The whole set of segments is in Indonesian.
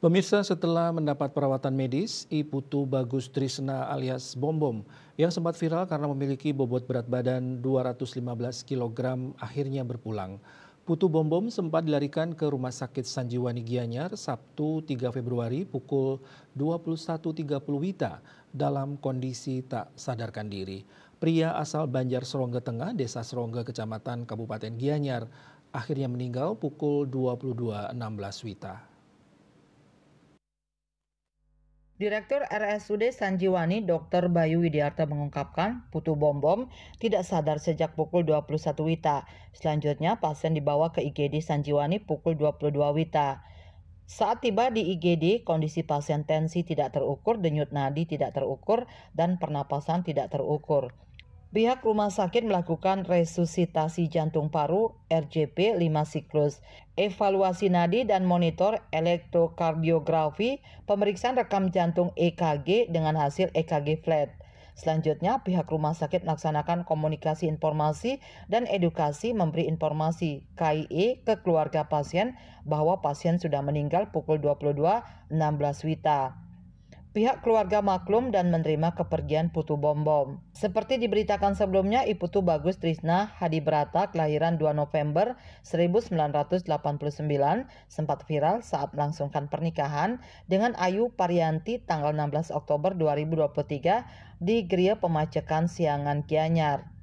Pemirsa setelah mendapat perawatan medis, Iputu Bagus Trisna alias Bombom yang sempat viral karena memiliki bobot berat badan 215 kg akhirnya berpulang. Putu Bombom sempat dilarikan ke Rumah Sakit Sanjiwani Gianyar Sabtu 3 Februari pukul 21.30 Wita dalam kondisi tak sadarkan diri. Pria asal Banjar Serongga Tengah, Desa Serongga, Kecamatan Kabupaten Gianyar, akhirnya meninggal pukul 22.16 Wita. Direktur RSUD Sanjiwani Dr. Bayu Widiarta mengungkapkan Putu Bombom Bom tidak sadar sejak pukul 21 Wita. Selanjutnya pasien dibawa ke IGD Sanjiwani pukul 22 Wita. Saat tiba di IGD, kondisi pasien tensi tidak terukur, denyut nadi tidak terukur, dan pernapasan tidak terukur. Pihak rumah sakit melakukan resusitasi jantung paru RJP 5 siklus, evaluasi nadi dan monitor elektrokardiografi, pemeriksaan rekam jantung EKG dengan hasil EKG flat. Selanjutnya, pihak rumah sakit melaksanakan komunikasi informasi dan edukasi memberi informasi KIE ke keluarga pasien bahwa pasien sudah meninggal pukul 22.16 Wita. Pihak keluarga maklum dan menerima kepergian Putu Bombom. Seperti diberitakan sebelumnya, Iputu Bagus Trisna Hadi Brata kelahiran 2 November 1989 sempat viral saat melangsungkan pernikahan dengan Ayu Parianti tanggal 16 Oktober 2023 di Gria Pemacekan Siangan Kianyar.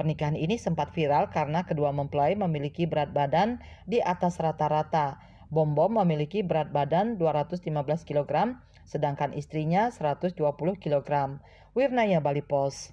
Pernikahan ini sempat viral karena kedua mempelai memiliki berat badan di atas rata-rata Bom Bom memiliki berat badan 215 kg, sedangkan istrinya 120 kg. Wirnaya Bali Post